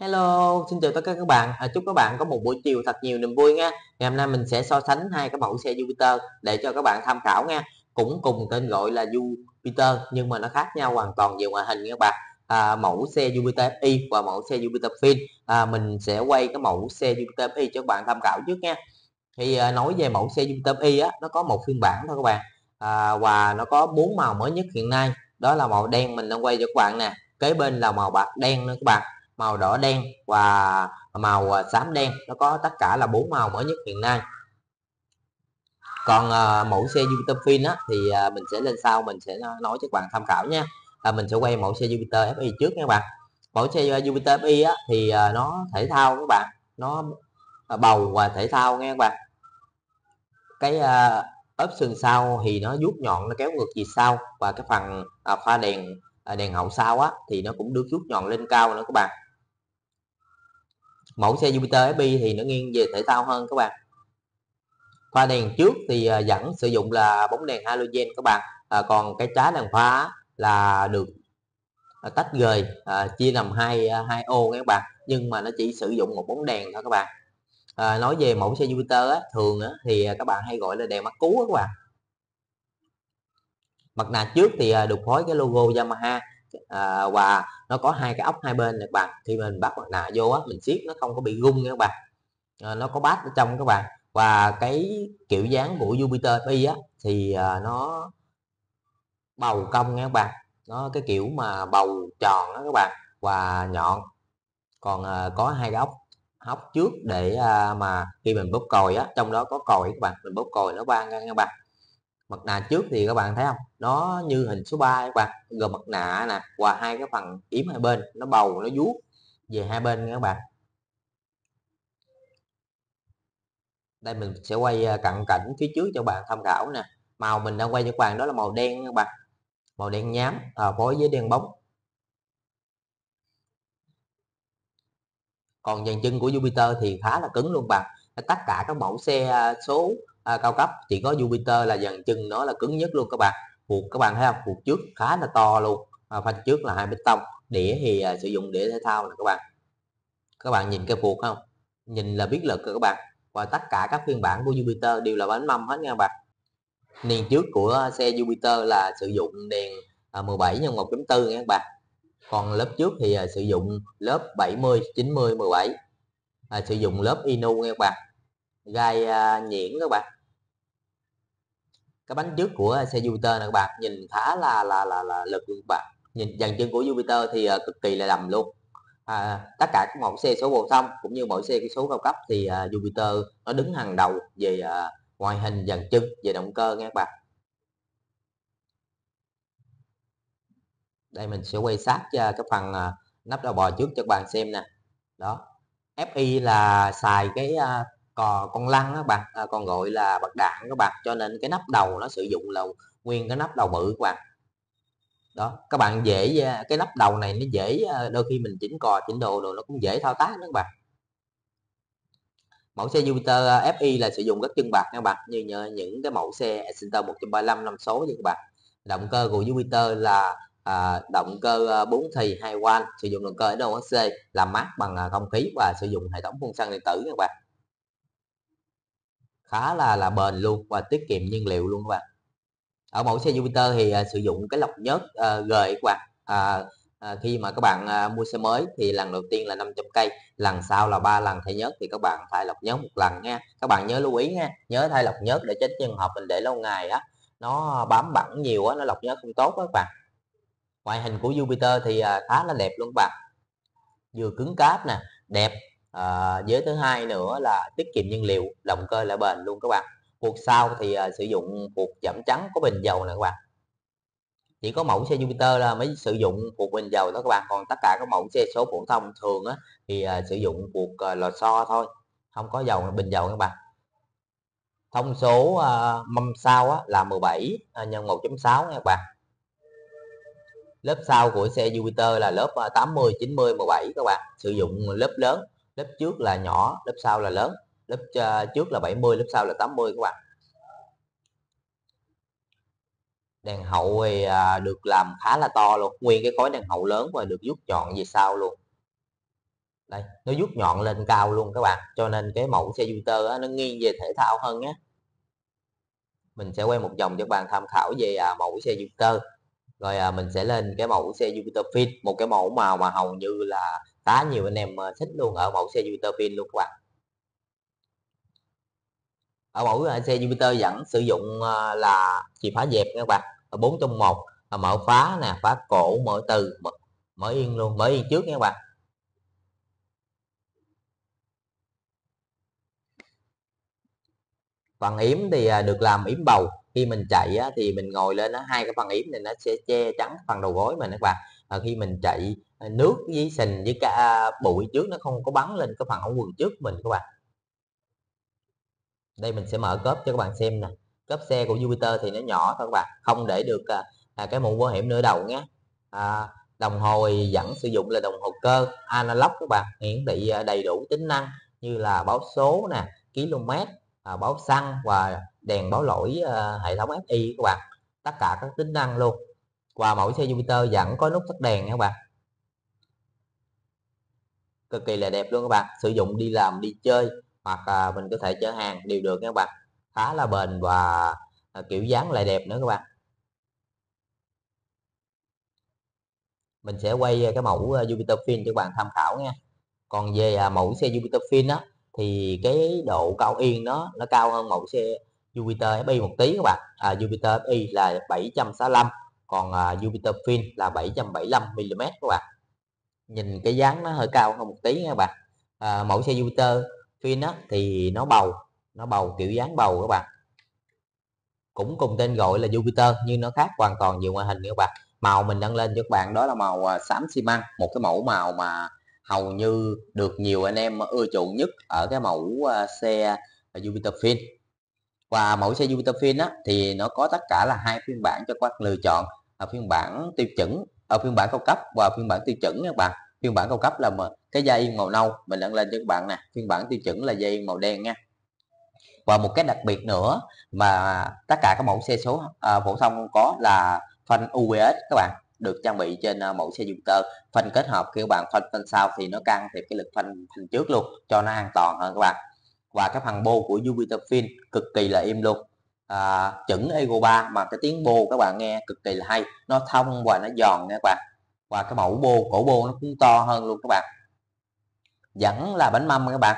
Hello, xin chào tất cả các bạn. À, chúc các bạn có một buổi chiều thật nhiều niềm vui nha. Ngày hôm nay mình sẽ so sánh hai cái mẫu xe Jupiter để cho các bạn tham khảo nha. Cũng cùng tên gọi là Jupiter nhưng mà nó khác nhau hoàn toàn về ngoại hình nha các bạn. À, mẫu xe Jupiter Y và mẫu xe Jupiter Fin. À, mình sẽ quay cái mẫu xe Jupiter Y cho các bạn tham khảo trước nha. Thì à, nói về mẫu xe Jupiter Y á, nó có một phiên bản thôi các bạn. À, và nó có bốn màu mới nhất hiện nay. Đó là màu đen mình đang quay cho các bạn nè. Kế bên là màu bạc đen nữa các bạn màu đỏ đen và màu à, xám đen nó có tất cả là bốn màu mới nhất hiện nay còn à, mẫu xe Jupiter Fin á, thì à, mình sẽ lên sau mình sẽ nói cho các bạn tham khảo nha à, mình sẽ quay mẫu xe Jupiter FI trước nha các bạn mẫu xe Jupiter FI á, thì nó thể thao các bạn nó bầu và thể thao nghe các bạn cái ốp sườn sau thì nó vuốt nhọn nó kéo ngược về sau và cái phần pha đèn đèn hậu sau á thì nó cũng được vuốt nhọn lên cao nữa các bạn mẫu xe Jupiter FB thì nó nghiêng về thể thao hơn các bạn pha đèn trước thì à, vẫn sử dụng là bóng đèn halogen các bạn à, còn cái trái đèn pha là được à, tách rời à, chia làm hai à, hai ô các bạn nhưng mà nó chỉ sử dụng một bóng đèn thôi các bạn à, nói về mẫu xe Jupiter á, thường á, thì các bạn hay gọi là đèn mắt cú các bạn mặt nạ trước thì được phối cái logo Yamaha à, và nó có hai cái ốc hai bên này các bạn khi mình bắt mặt nạ vô á mình siết nó không có bị rung nha các bạn à, nó có bát ở trong các bạn và cái kiểu dáng của Jupiter Pi á thì à, nó bầu cong nha các bạn nó cái kiểu mà bầu tròn đó các bạn và nhọn còn à, có hai cái ốc ốc trước để à, mà khi mình bóp còi á trong đó có còi các bạn mình bóp còi nó ba ngang nha các bạn mặt nạ trước thì các bạn thấy không nó như hình số 3 các bạn gồm mặt nạ nè và hai cái phần yếm hai bên nó bầu nó vuốt về hai bên nha các bạn đây mình sẽ quay à, cận cảnh phía trước cho bạn tham khảo nè màu mình đang quay cho các bạn đó là màu đen các bạn màu đen nhám à, phối với đen bóng còn dàn chân của Jupiter thì khá là cứng luôn bạn tất cả các mẫu xe à, số à, cao cấp chỉ có Jupiter là dàn chân nó là cứng nhất luôn các bạn cuộc các bạn thấy không cuộc trước khá là to luôn à, phanh trước là hai bít tông đĩa thì à, sử dụng đĩa thể thao này các bạn các bạn nhìn cái cuộc không nhìn là biết lực rồi các bạn và tất cả các phiên bản của Jupiter đều là bánh mâm hết nha các bạn nền trước của xe Jupiter là sử dụng đèn 17 x 1.4 nha các bạn còn lớp trước thì à, sử dụng lớp 70 90 17 à, sử dụng lớp Inu nha các bạn gai à, nhuyễn các bạn cái bánh trước của xe Jupiter này các bạn nhìn khá là là là, là lực các bạn nhìn dàn chân của Jupiter thì à, cực kỳ là đầm luôn à, tất cả các mẫu xe số phổ thông cũng như mỗi xe cái số cao cấp thì à, Jupiter nó đứng hàng đầu về à, ngoại hình dàn chân về động cơ nha các bạn đây mình sẽ quay sát cho à, cái phần à, nắp đầu bò trước cho các bạn xem nè đó FI là xài cái à, còn ờ, con lăn các bạn à, còn gọi là bạc đạn các bạn cho nên cái nắp đầu nó sử dụng là nguyên cái nắp đầu bự các bạn đó các bạn dễ à, cái nắp đầu này nó dễ à, đôi khi mình chỉnh cò chỉnh đồ rồi nó cũng dễ thao tác đó các bạn mẫu xe Jupiter à, FI là sử dụng các chân bạc các bạn như, như những cái mẫu xe Excenter 135 năm số như các bạn động cơ của Jupiter là à, động cơ 4 thì hai quan, sử dụng động cơ ở đâu c làm mát bằng không khí và sử dụng hệ thống phun xăng điện tử các bạn khá là là bền luôn và tiết kiệm nhiên liệu luôn các bạn ở mẫu xe Jupiter thì à, sử dụng cái lọc nhớt à, gời các bạn à, à, khi mà các bạn à, mua xe mới thì lần đầu tiên là 500 cây lần sau là ba lần thay nhớt thì các bạn thay lọc nhớt một lần nha các bạn nhớ lưu ý nha nhớ thay lọc nhớt để tránh trường hợp mình để lâu ngày á nó bám bẩn nhiều á nó lọc nhớt không tốt đó các bạn ngoại hình của Jupiter thì à, khá là đẹp luôn các bạn vừa cứng cáp nè đẹp à, giới thứ hai nữa là tiết kiệm nhiên liệu động cơ lại bền luôn các bạn cuộc sau thì à, sử dụng cuộc giảm trắng có bình dầu nè các bạn chỉ có mẫu xe Jupiter là mới sử dụng cuộc bình dầu đó các bạn còn tất cả các mẫu xe số phổ thông thường á, thì à, sử dụng cuộc à, lò xo thôi không có dầu bình dầu các bạn thông số à, mâm sau á, là 17 à, nhân 1.6 nha các bạn lớp sau của xe Jupiter là lớp 80 90 17 các bạn sử dụng lớp lớn lớp trước là nhỏ lớp sau là lớn lớp ờ, trước là 70 lớp sau là 80 các bạn đèn hậu thì à, được làm khá là to luôn nguyên cái khối đèn hậu lớn và được rút nhọn về sau luôn đây nó rút nhọn lên cao luôn các bạn cho nên cái mẫu xe Jupiter nó nghiêng về thể thao hơn nhé mình sẽ quay một vòng cho các bạn tham khảo về à, mẫu xe Jupiter rồi à, mình sẽ lên cái mẫu xe Jupiter Fin một cái mẫu màu mà hầu như là khá nhiều anh em ờ, thích luôn ở mẫu xe Jupiter Fin luôn các bạn ở mẫu à, xe Jupiter vẫn sử dụng ờ, là chìa phá dẹp các bạn bốn trong một à, mở phá nè phá cổ mở từ mở, mở yên luôn mở yên trước nha các bạn phần yếm thì à, được làm yếm bầu khi mình chạy á, thì mình ngồi lên á, hai cái phần yếm này nó sẽ che chắn phần đầu gối mình các bạn à, khi mình chạy à, nước với sình với cả bụi trước nó không có bắn lên cái phần ống quần trước mình các bạn đây mình sẽ mở cốp cho các bạn xem nè cốp xe của Jupiter thì nó nhỏ thôi các bạn không để được à, à cái mũ bảo hiểm nửa đầu nhé à, đồng hồ vẫn sử dụng là đồng hồ cơ analog các bạn hiển thị à, đầy đủ tính năng như là báo số nè km À, báo xăng và đèn báo lỗi à, hệ thống FI các bạn tất cả các tính năng luôn và mỗi xe Jupiter vẫn có nút tắt đèn nha các bạn cực kỳ là đẹp luôn các bạn sử dụng đi làm đi chơi hoặc mình có thể chở hàng đều được nha các bạn khá là bền và à, kiểu dáng lại đẹp nữa các bạn mình sẽ quay cái mẫu Jupiter Fin cho các bạn tham khảo nha còn về mẫu xe Jupiter Fin đó thì cái độ cao yên nó nó cao hơn mẫu xe Jupiter FI một tí các bạn à, Jupiter FI là 765 còn à, Jupiter Fin là 775 mm các bạn nhìn cái dáng nó hơi cao hơn một tí nha các bạn à, mẫu xe Jupiter Fin á, thì nó bầu nó bầu kiểu dáng bầu các bạn cũng cùng tên gọi là Jupiter nhưng nó khác hoàn toàn nhiều ngoại hình các bạn màu mình đăng lên cho các bạn đó là màu à, xám xi măng một cái mẫu màu mà hầu như được nhiều anh em ưa chuộng nhất ở cái mẫu à, xe Jupiter Fin và mẫu xe Jupiter Fin á, thì nó có tất cả là hai phiên bản cho các bạn lựa chọn ở à, phiên bản tiêu chuẩn ở à, phiên bản cao cấp và phiên bản tiêu chuẩn các bạn phiên bản cao cấp là mà cái dây màu nâu mình đang lên cho các bạn nè phiên bản tiêu chuẩn là dây màu đen nha và một cái đặc biệt nữa mà tất cả các mẫu xe số phổ thông có là phanh UBS các bạn được trang bị trên ờ, mẫu xe Jupiter phanh kết hợp khi bạn phanh phanh sau thì nó can thiệp cái lực phanh phanh trước luôn cho nó an toàn hơn các bạn và cái phần bô của Jupiter Fin cực kỳ là im luôn à, chuẩn Ego 3 mà cái tiếng bô các bạn nghe cực kỳ là hay nó thông và nó giòn nha các bạn và cái mẫu bô cổ bô nó cũng to hơn luôn các bạn vẫn là bánh mâm các bạn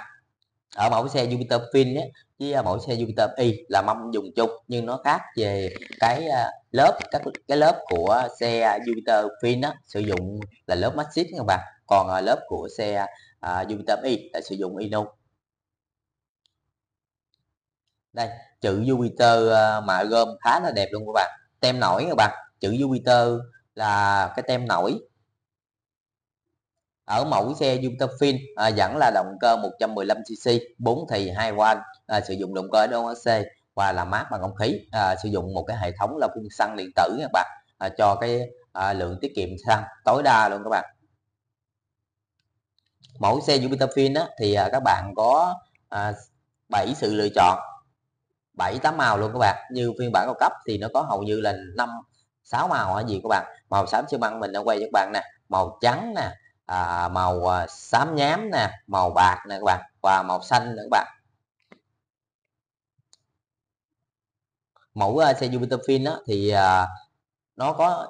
ở mẫu xe Jupiter Fin ấy với à, mẫu xe Jupiter Y là mâm dùng chung nhưng nó khác về cái à, lớp các cái lớp của xe Jupiter Fin sử dụng là lớp Maxxit các bạn còn à, lớp của xe uh, Jupiter Y là sử dụng Inu đây chữ Jupiter mà gom khá là đẹp luôn các bạn tem nổi các bạn chữ Jupiter là cái tem nổi ở mẫu xe Vintafin à, vẫn là động cơ 115cc 4 thì 2 van à, sử dụng động cơ DOHC và làm mát bằng không khí à, sử dụng một cái hệ thống là phun xăng điện tử các bạn à, cho cái à, lượng tiết kiệm xăng tối đa luôn các bạn mẫu xe Jupiterfin á, thì à, các bạn có à, 7 sự lựa chọn 7 tám màu luôn các bạn như phiên bản cao cấp thì nó có hầu như là 5 6 màu hả gì các bạn màu xám xi măng mình đã quay cho các bạn nè màu trắng nè à, màu à, xám nhám nè màu bạc nè các bạn và màu xanh nữa các bạn mẫu à, xe Jupiter Fin đó thì à, nó có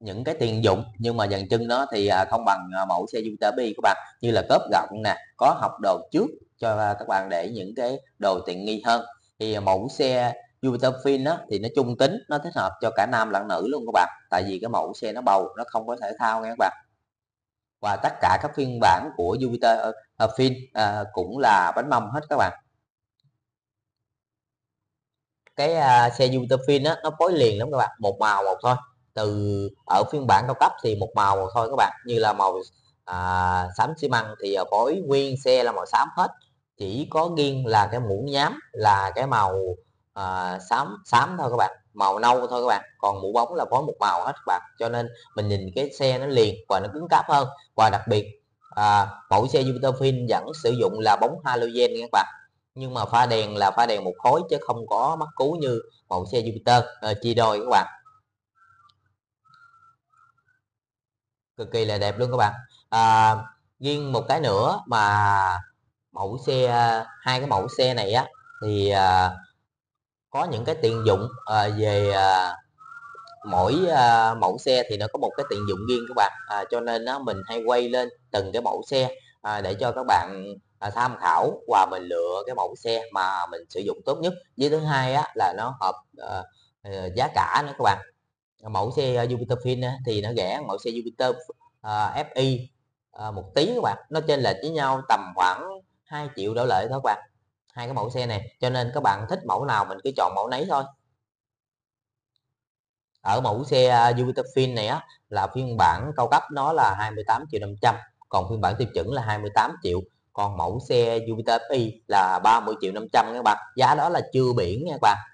những cái tiền dụng nhưng mà dàn chân nó thì à, không bằng à, mẫu xe Jupiter B của bạn như là cớp gọng nè có học đồ trước cho à, các bạn để những cái đồ tiện nghi hơn thì à, mẫu xe Jupiter Fin đó, thì nó trung tính nó thích hợp cho cả nam lẫn nữ luôn các bạn tại vì cái mẫu xe nó bầu nó không có thể thao nghe các bạn và tất cả các phiên bản của Jupiter uh, Fin uh, cũng là bánh mâm hết các bạn cái uh, xe Jupiter Fin nó phối liền lắm các bạn một màu một thôi từ ở phiên bản cao cấp thì một màu một thôi các bạn như là màu à, xám xi măng thì à, phối nguyên xe là màu xám hết chỉ có riêng là cái mũ nhám là cái màu à, xám xám thôi các bạn màu nâu thôi các bạn còn mũ bóng là có một màu hết các bạn cho nên mình nhìn cái xe nó liền và nó cứng cáp hơn và đặc biệt à, mẫu xe Jupiter Fin vẫn sử dụng là bóng halogen các bạn nhưng mà pha đèn là pha đèn một khối chứ không có mắc cú như mẫu xe Jupiter à, ờ, chia đôi các bạn cực kỳ là đẹp luôn các bạn à, riêng một cái nữa mà mẫu xe hai cái mẫu xe này á thì à, có những cái tiện dụng à, về à, mỗi à, mẫu xe thì nó có một cái tiện dụng riêng các bạn à, cho nên á, mình hay quay lên từng cái mẫu xe à, để cho các bạn à, tham khảo và mình lựa cái mẫu xe mà mình sử dụng tốt nhất với thứ hai á, là nó hợp à, giá cả nữa các bạn mẫu xe Jupiter Fin thì nó rẻ mẫu xe Jupiter à, FI à, một tí các bạn nó trên lệch với nhau tầm khoảng 2 triệu đổ lợi thôi các bạn hai cái mẫu xe này cho nên các bạn thích mẫu nào mình cứ chọn mẫu nấy thôi ở mẫu xe à, Jupiterfin này á là phiên bản cao cấp nó là 28 triệu 500 còn phiên bản tiêu chuẩn là 28 triệu còn mẫu xe Jupiter Y là 30 triệu 500 các bạn giá đó là chưa biển nha các bạn